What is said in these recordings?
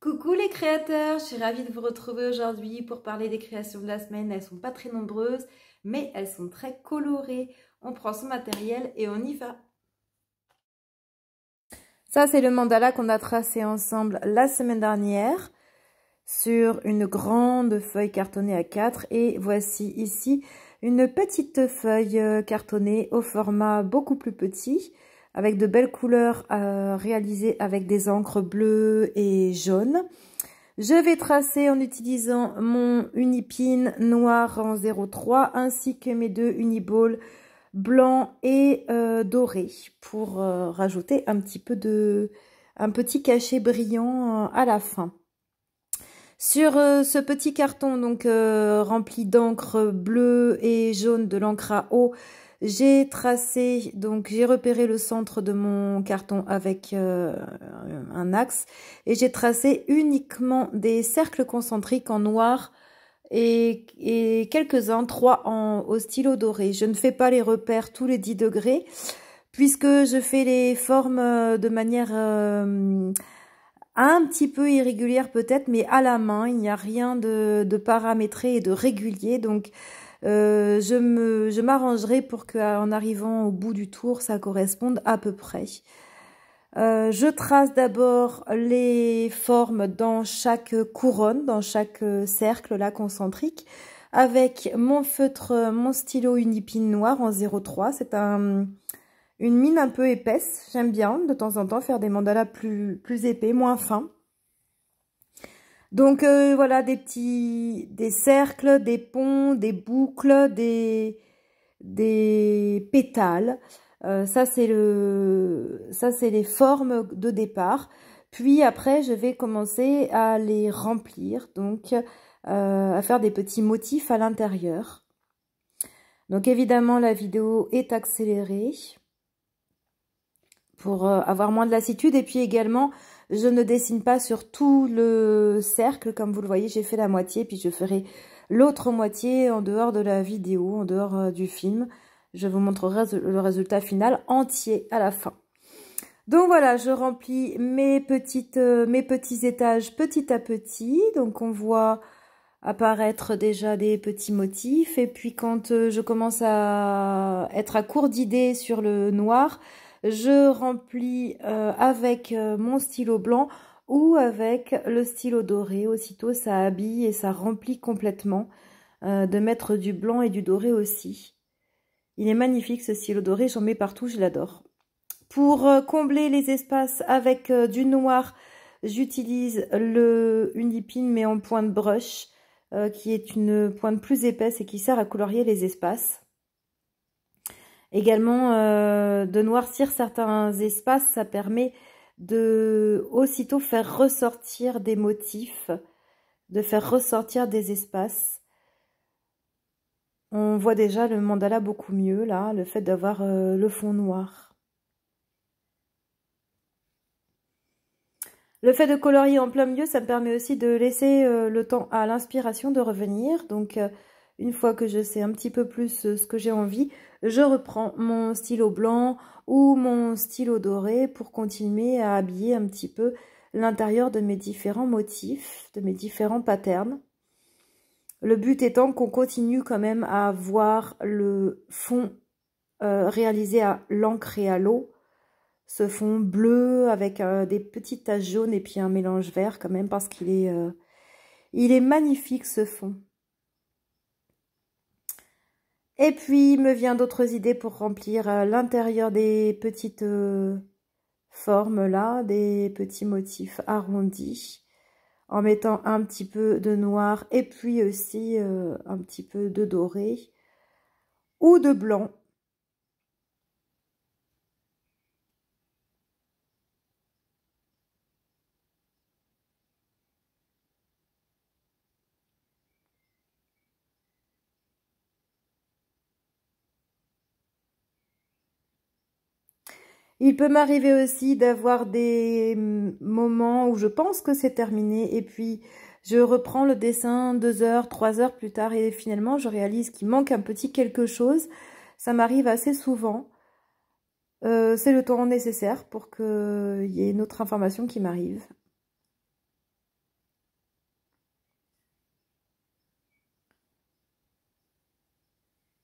Coucou les créateurs, je suis ravie de vous retrouver aujourd'hui pour parler des créations de la semaine. Elles sont pas très nombreuses, mais elles sont très colorées. On prend son matériel et on y va. Ça, c'est le mandala qu'on a tracé ensemble la semaine dernière sur une grande feuille cartonnée à 4 et voici ici une petite feuille euh, cartonnée au format beaucoup plus petit avec de belles couleurs euh, réalisées avec des encres bleues et jaunes. Je vais tracer en utilisant mon unipin noir en 03 ainsi que mes deux uniball blancs et euh, dorés, pour euh, rajouter un petit peu de un petit cachet brillant à la fin. Sur ce petit carton donc rempli d'encre bleue et jaune de l'encre à eau, j'ai tracé, donc j'ai repéré le centre de mon carton avec euh, un axe et j'ai tracé uniquement des cercles concentriques en noir et, quelques-uns, trois en, au stylo doré. Je ne fais pas les repères tous les 10 degrés puisque je fais les formes euh, de manière euh, un petit peu irrégulière peut-être, mais à la main, il n'y a rien de, de, paramétré et de régulier. Donc euh, je m'arrangerai je pour qu'en euh, arrivant au bout du tour, ça corresponde à peu près. Euh, je trace d'abord les formes dans chaque couronne, dans chaque cercle là concentrique, avec mon feutre, mon stylo Unipine noir en 03. C'est un, une mine un peu épaisse, j'aime bien de temps en temps faire des mandalas plus, plus épais, moins fins. Donc euh, voilà, des petits, des cercles, des ponts, des boucles, des, des pétales. Euh, ça, c'est le, ça, c'est les formes de départ. Puis après, je vais commencer à les remplir, donc euh, à faire des petits motifs à l'intérieur. Donc évidemment, la vidéo est accélérée pour avoir moins de lassitude et puis également je ne dessine pas sur tout le cercle. Comme vous le voyez, j'ai fait la moitié, puis je ferai l'autre moitié en dehors de la vidéo, en dehors euh, du film. Je vous montrerai le résultat final entier à la fin. Donc voilà, je remplis mes, petites, euh, mes petits étages petit à petit. Donc on voit apparaître déjà des petits motifs. Et puis quand euh, je commence à être à court d'idées sur le noir, je remplis euh, avec euh, mon stylo blanc ou avec le stylo doré. Aussitôt, ça habille et ça remplit complètement euh, de mettre du blanc et du doré aussi. Il est magnifique ce stylo doré, j'en mets partout, je l'adore. Pour combler les espaces avec du noir, j'utilise le Unipin mais en pointe brush qui est une pointe plus épaisse et qui sert à colorier les espaces. Également, euh, de noircir certains espaces, ça permet de aussitôt faire ressortir des motifs, de faire ressortir des espaces. On voit déjà le mandala beaucoup mieux là, le fait d'avoir euh, le fond noir. Le fait de colorier en plein milieu, ça me permet aussi de laisser euh, le temps à l'inspiration de revenir. Donc, une fois que je sais un petit peu plus ce que j'ai envie, je reprends mon stylo blanc ou mon stylo doré pour continuer à habiller un petit peu l'intérieur de mes différents motifs, de mes différents patterns. Le but étant qu'on continue quand même à voir le fond euh, réalisé à l'encre et à l'eau, ce fond bleu avec euh, des petites taches jaunes et puis un mélange vert quand même parce qu'il est, euh, il est magnifique ce fond. Et puis, me vient d'autres idées pour remplir euh, l'intérieur des petites euh, formes là, des petits motifs arrondis, en mettant un petit peu de noir et puis aussi euh, un petit peu de doré ou de blanc. Il peut m'arriver aussi d'avoir des mm, moments où je pense que c'est terminé et puis je reprends le dessin deux heures, trois heures plus tard et finalement je réalise qu'il manque un petit quelque chose. Ça m'arrive assez souvent. Euh, c'est le temps nécessaire pour qu'il euh, y ait une autre information qui m'arrive.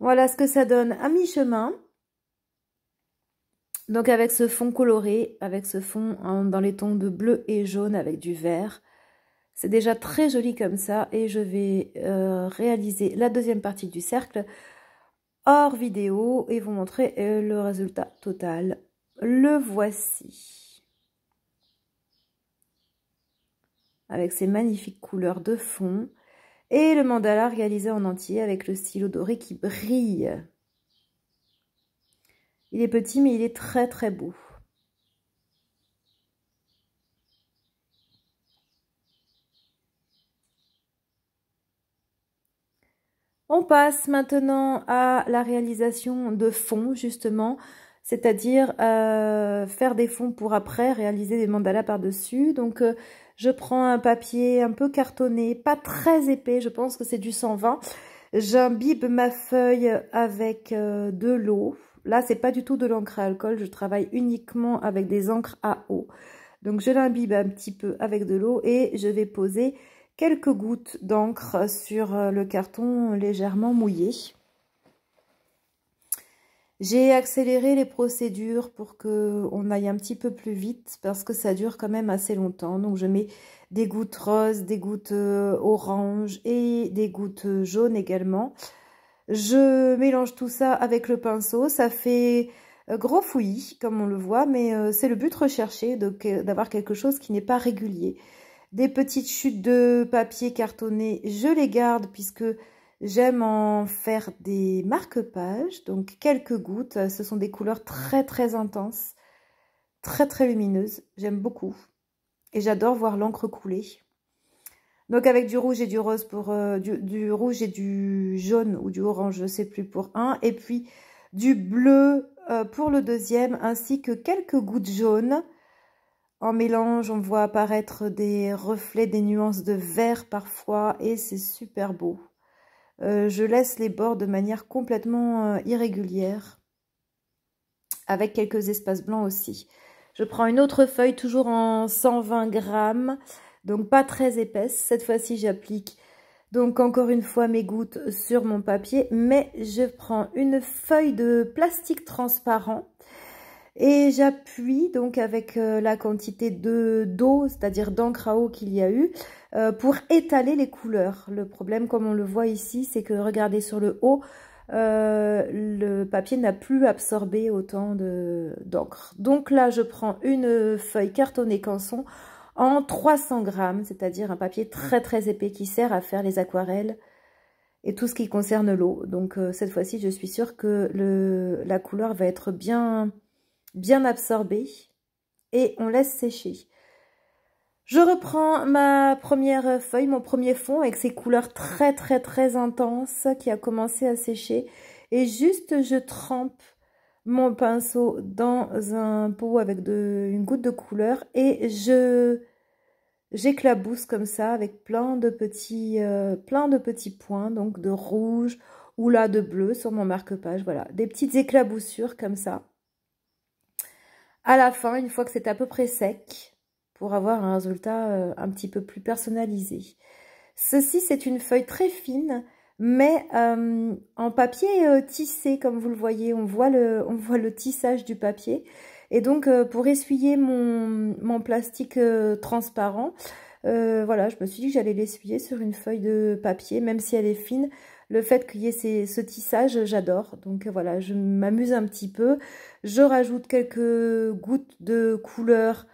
Voilà ce que ça donne à mi-chemin. Donc avec ce fond coloré, avec ce fond hein, dans les tons de bleu et jaune avec du vert, c'est déjà très joli comme ça et je vais euh, réaliser la deuxième partie du cercle hors vidéo et vous montrer euh, le résultat total. Le voici. Avec ses magnifiques couleurs de fond et le mandala réalisé en entier avec le stylo doré qui brille. Il est petit, mais il est très très beau. On passe maintenant à la réalisation de fonds, justement, c'est-à-dire euh, faire des fonds pour après, réaliser des mandalas par-dessus. Donc, euh, je prends un papier un peu cartonné, pas très épais, je pense que c'est du 120. J'imbibe ma feuille avec euh, de l'eau, Là, c'est pas du tout de l'encre à alcool. Je travaille uniquement avec des encres à eau. Donc, je l'imbibe un petit peu avec de l'eau et je vais poser quelques gouttes d'encre sur euh, le carton légèrement mouillé. J'ai accéléré les procédures pour qu'on aille un petit peu plus vite parce que ça dure quand même assez longtemps. Donc je mets des gouttes roses, des gouttes euh, oranges et des gouttes jaunes également. Je mélange tout ça avec le pinceau. Ça fait euh, gros fouillis, comme on le voit, mais euh, c'est le but recherché d'avoir quelque chose qui n'est pas régulier. Des petites chutes de papier cartonné, je les garde puisque j'aime en faire des marque-pages, donc quelques gouttes. Ce sont des couleurs très très intenses, très très lumineuses. J'aime beaucoup et j'adore voir l'encre couler. Donc avec du rouge et du rose pour euh, du, rouge et du jaune ou du orange, je ne sais plus pour un, et puis du bleu euh, pour le deuxième, ainsi que quelques gouttes jaunes. En mélange, on voit apparaître des reflets, des nuances de vert parfois, et c'est super beau. Euh, je laisse les bords de manière complètement irrégulière, avec quelques espaces blancs aussi. Je prends une autre feuille, toujours en 120 grammes, donc pas très épaisse. Cette fois-ci, j'applique donc encore une fois mes gouttes sur mon papier, mais je prends une feuille de plastique transparent et j'appuie donc avec euh, la quantité de d'eau, c'est-à-dire d'encre à eau qu'il y a eu, euh, pour étaler les couleurs. Le problème, comme on le voit ici, c'est que regardez sur le haut, euh, le papier n'a plus absorbé autant d'encre. Donc là, je prends une feuille cartonnée canson en 300 grammes, c'est-à-dire un papier très très épais qui sert à faire les aquarelles et tout ce qui concerne l'eau. Donc euh, cette fois-ci, je suis sûre que la couleur va être bien, bien absorbée et on laisse sécher. Je reprends ma première feuille, mon premier fond avec ces couleurs très très très intenses qui a commencé à sécher. Et juste je trempe mon pinceau dans un pot avec une goutte de couleur et je j'éclabousse comme ça avec plein de petits, euh, plein de petits points, donc de rouge ou là de bleu sur mon marque-page. Voilà, des petites éclaboussures comme ça. À la fin, une fois que c'est à peu près sec, pour avoir un résultat euh, un petit peu plus personnalisé. Ceci, c'est une feuille très fine, mais euh, en papier tissé, comme vous le voyez. On voit le, on voit le tissage du papier. Et donc, euh, pour essuyer mon, mon plastique euh, transparent, euh, voilà, je me suis dit que j'allais l'essuyer sur une feuille de papier, même si elle est fine. Le fait qu'il y ait ce tissage, j'adore. Donc voilà, je m'amuse un petit peu. Je rajoute quelques gouttes de couleur,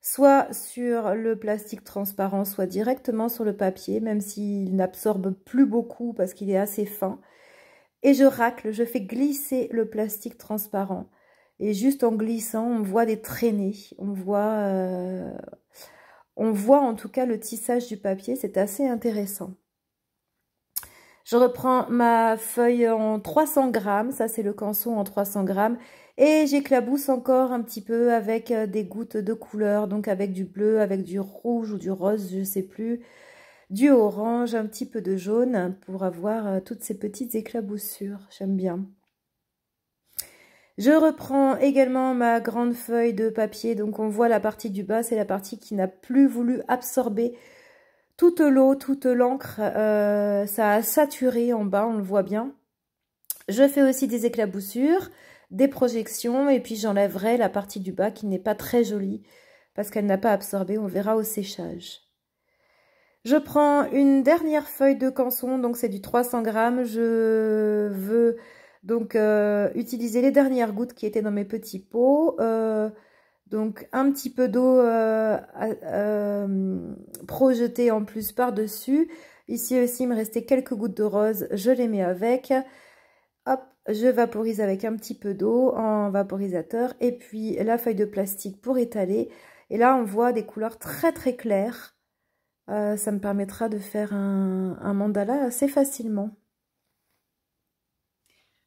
soit sur le plastique transparent, soit directement sur le papier, même s'il n'absorbe plus beaucoup parce qu'il est assez fin. Et je racle, je fais glisser le plastique transparent et juste en glissant, on voit des traînées, on voit, euh, on voit en tout cas le tissage du papier, c'est assez intéressant. Je reprends ma feuille en 300 grammes, ça c'est le canson en 300 grammes, et j'éclabousse encore un petit peu avec euh, des gouttes de couleur, donc avec du bleu, avec du rouge ou du rose, je ne sais plus, du orange, un petit peu de jaune pour avoir euh, toutes ces petites éclaboussures, j'aime bien. Je reprends également ma grande feuille de papier. Donc on voit la partie du bas, c'est la partie qui n'a plus voulu absorber toute l'eau, toute l'encre. Euh, ça a saturé en bas, on le voit bien. Je fais aussi des éclaboussures, des projections et puis j'enlèverai la partie du bas qui n'est pas très jolie parce qu'elle n'a pas absorbé, on verra au séchage. Je prends une dernière feuille de canson, donc c'est du 300 grammes. Je veux donc, euh, utiliser les dernières gouttes qui étaient dans mes petits pots. Euh, donc, un petit peu d'eau euh, projetée en plus par-dessus. Ici aussi, il me restait quelques gouttes de rose. Je les mets avec. Hop, je vaporise avec un petit peu d'eau en vaporisateur. Et puis, la feuille de plastique pour étaler. Et là, on voit des couleurs très très claires. ça me permettra de faire un mandala assez facilement.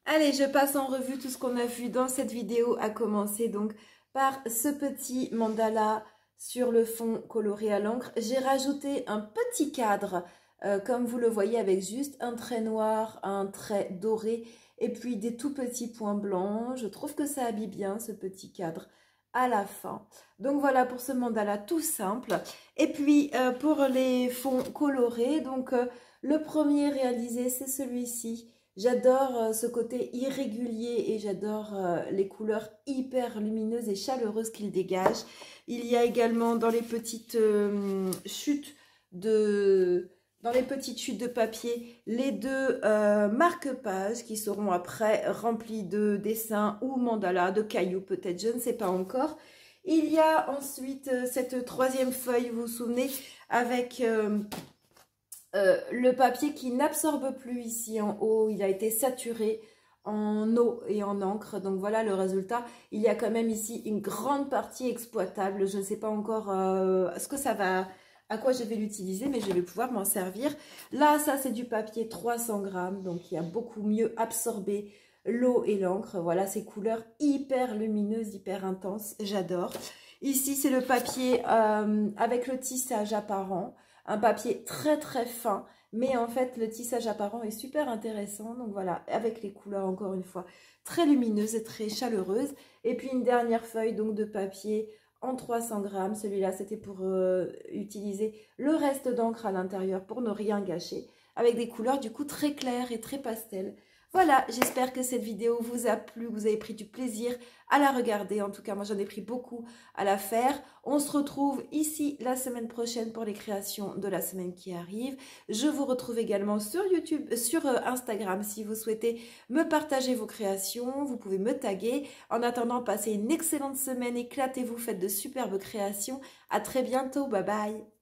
Allez, je passe en revue tout ce qu'on a vu dans cette vidéo, à commencer donc par ce petit mandala sur le fond coloré à l'encre. J'ai rajouté un petit cadre, euh, comme vous le voyez, avec juste un trait noir, un trait doré et puis des tout petits points blancs. Je trouve que ça habille bien ce petit cadre à la fin. Donc voilà pour ce mandala tout simple. Et puis euh, pour les fonds colorés, donc euh, le premier réalisé c'est celui-ci J'adore euh, ce côté irrégulier et j'adore euh, les couleurs hyper lumineuses et chaleureuses qu'il dégage. Il y a également dans les petites euh, chutes de dans les petites chutes de papier, les deux marque-pages qui seront après remplis de dessins ou mandalas, de cailloux peut-être, je ne sais pas encore. Il y a ensuite cette troisième feuille, vous vous souvenez, avec euh, le papier qui n'absorbe plus ici en haut, il a été saturé en eau et en encre. Donc voilà le résultat. Il y a quand même ici une grande partie exploitable. Je ne sais pas encore euh, ce que ça va, à quoi je vais l'utiliser, mais je vais pouvoir m'en servir. Là, ça c'est du papier 300 grammes, donc il a beaucoup mieux absorbé l'eau et l'encre. Voilà ces couleurs hyper lumineuses, hyper intenses. J'adore. Ici, c'est le papier euh, avec le tissage apparent un papier très très fin. Mais en fait, le tissage apparent est super intéressant. Donc voilà, avec les couleurs encore une fois très lumineuses et très chaleureuses. Et puis une dernière feuille donc de papier en 300 grammes. Celui-là, c'était pour euh, utiliser le reste d'encre à l'intérieur pour ne rien gâcher. Avec des couleurs du coup très claires et très pastel. Voilà, j'espère que cette vidéo vous a plu, que vous avez pris du plaisir à la regarder. En tout cas, moi j'en ai pris beaucoup à la faire. On se retrouve ici la semaine prochaine pour les créations de la semaine qui arrive. Je vous retrouve également sur YouTube, sur euh, Instagram si vous souhaitez me partager vos créations. Vous pouvez me taguer. En attendant, passez une excellente semaine, éclatez-vous, faites de superbes créations. À très bientôt, bye bye